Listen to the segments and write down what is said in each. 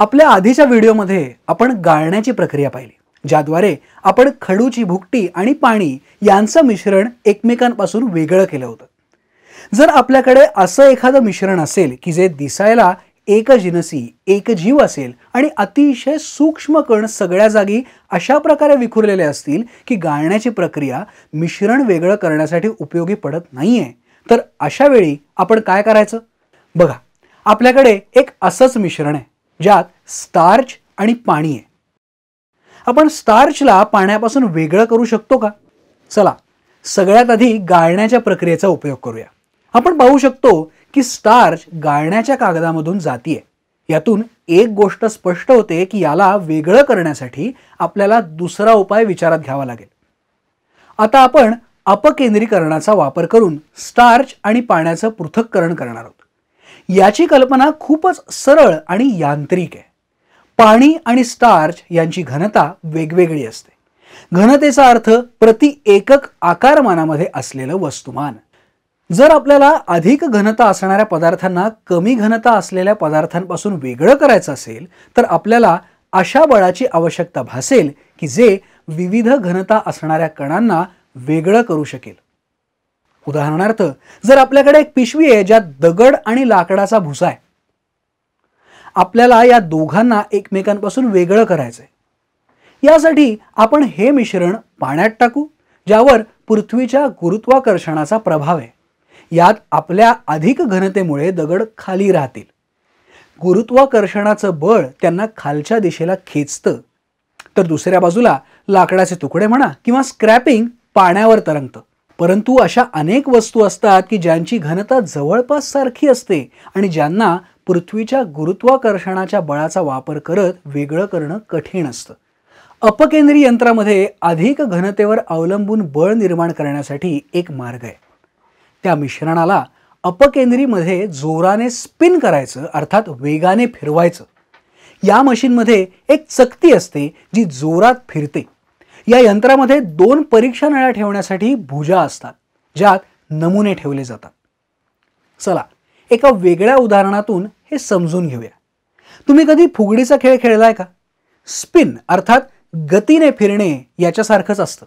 आपल्या आधीच्या व्हिडिओमध्ये आपण गाळण्याची प्रक्रिया पाहिली ज्याद्वारे आपण खडूची भुकटी आणि पाणी यांचं मिश्रण एकमेकांपासून वेगळं केलं होतं जर आपल्याकडे असं एखादं मिश्रण असेल की जे दिसायला एकजिनसी जीव असेल आणि अतिशय सूक्ष्म कण सगळ्या जागी अशा प्रकारे विखुरलेले असतील की गाळण्याची प्रक्रिया मिश्रण वेगळं करण्यासाठी उपयोगी पडत नाही आहे तर अशा वेळी आपण काय करायचं बघा आपल्याकडे एक असंच मिश्रण आहे ज्यात स्टार्च आणि पाणी आहे आपण स्टार्चला पाण्यापासून वेगळं करू शकतो का चला सगळ्यात आधी गाळण्याच्या प्रक्रियेचा उपयोग करूया आपण पाहू शकतो की स्टार्च गाळण्याच्या कागदामधून जातीय यातून एक गोष्ट स्पष्ट होते की याला वेगळं करण्यासाठी आपल्याला दुसरा उपाय विचारात घ्यावा लागेल आता आपण अपकेंद्रीकरणाचा वापर करून स्टार्च आणि पाण्याचं पृथक्करण करणार आहोत याची कल्पना खूपच सरळ आणि यांत्रिक आहे पाणी आणि स्टार्च यांची घनता वेगवेगळी असते घनतेचा अर्थ प्रति एकक आकारमानामध्ये असलेलं वस्तुमान जर आपल्याला अधिक घनता असणाऱ्या पदार्थांना कमी घनता असलेल्या पदार्थांपासून वेगळं करायचं असेल तर आपल्याला अशा बळाची आवश्यकता भासेल की जे विविध घनता असणाऱ्या कणांना वेगळं करू शकेल उदाहरणार्थ जर आपल्याकडे एक पिशवी आहे ज्यात दगड आणि लाकडाचा भुसा आहे आपल्याला या दोघांना एकमेकांपासून वेगळं करायचंय यासाठी आपण हे मिश्रण पाण्यात टाकू ज्यावर पृथ्वीच्या गुरुत्वाकर्षणाचा प्रभाव आहे यात आपल्या अधिक घनतेमुळे दगड खाली राहतील गुरुत्वाकर्षणाचं बळ त्यांना खालच्या दिशेला खेचतं तर दुसऱ्या बाजूला लाकडाचे तुकडे म्हणा किंवा स्क्रॅपिंग पाण्यावर तरंगतं परंतु अशा अनेक वस्तू असतात की ज्यांची घनता जवळपास सारखी असते आणि ज्यांना पृथ्वीच्या गुरुत्वाकर्षणाच्या बळाचा वापर करत वेगळं करणं कठीण असतं अपकेंद्री यंत्रामध्ये अधिक घनतेवर अवलंबून बळ निर्माण करण्यासाठी एक मार्ग आहे त्या मिश्रणाला अपकेंद्रीमध्ये जोराने स्पिन करायचं अर्थात वेगाने फिरवायचं या मशीनमध्ये एक चकती असते जी जोरात फिरते या यंत्रामध्ये दोन परीक्षा नळ्या ठेवण्यासाठी भुजा असतात ज्यात नमुने ठेवले जातात चला एका वेगळ्या उदाहरणातून हे समजून घेऊया तुम्ही कधी फुगडीचा खेळ खेळलाय का स्पिन अर्थात गतीने फिरणे याच्यासारखंच असतं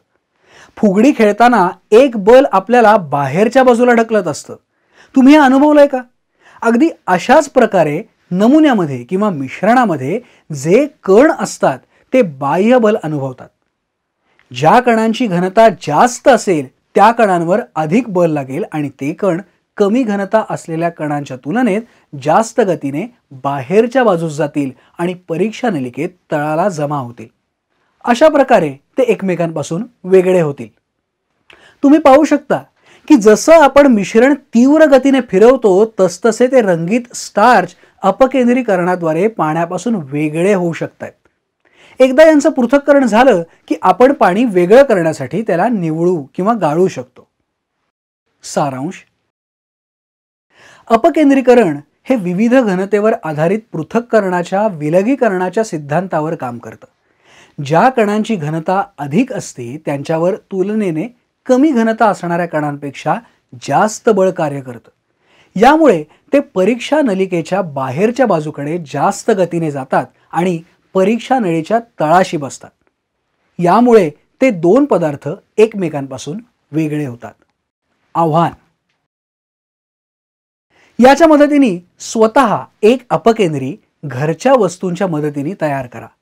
फुगडी खेळताना एक बल आपल्याला बाहेरच्या बाजूला ढकलत असतं तुम्ही हे अनुभवलंय का अगदी अशाच प्रकारे नमुन्यामध्ये किंवा मिश्रणामध्ये जे कण असतात ते बाह्य बल अनुभवतात ज्या कणांची घनता जास्त असेल त्या कणांवर अधिक बल लागेल आणि ते कण कमी घनता असलेल्या कणांच्या तुलनेत जास्त गतीने बाहेरच्या बाजूस जातील आणि परीक्षा नलिकेत तळाला जमा होतील अशा प्रकारे ते एकमेकांपासून वेगळे होतील तुम्ही पाहू शकता की जसं आपण मिश्रण तीव्र गतीने फिरवतो तसतसे ते रंगीत स्टार्च अपकेंद्रीकरणाद्वारे पाण्यापासून वेगळे होऊ शकतात एकदा यांचं पृथक्करण झालं की आपण पाणी वेगळं करण्यासाठी त्याला निवळू किंवा गाळू शकतो सारांश अपकेंद्रीकरण हे विविध घनतेवर आधारित पृथककरणाच्या विलगीकरणाच्या सिद्धांतावर काम करतं ज्या कणांची घनता अधिक असते त्यांच्यावर तुलनेने कमी घनता असणाऱ्या कणांपेक्षा जास्त बळ कार्य करतं यामुळे ते परीक्षा नलिकेच्या बाहेरच्या बाजूकडे जास्त गतीने जातात आणि परीक्षा नळीच्या तळाशी बसतात यामुळे ते दोन पदार्थ एकमेकांपासून वेगळे होतात आव्हान याच्या मदतीने स्वतः एक अपकेंद्री घरच्या वस्तूंच्या मदतीने तयार करा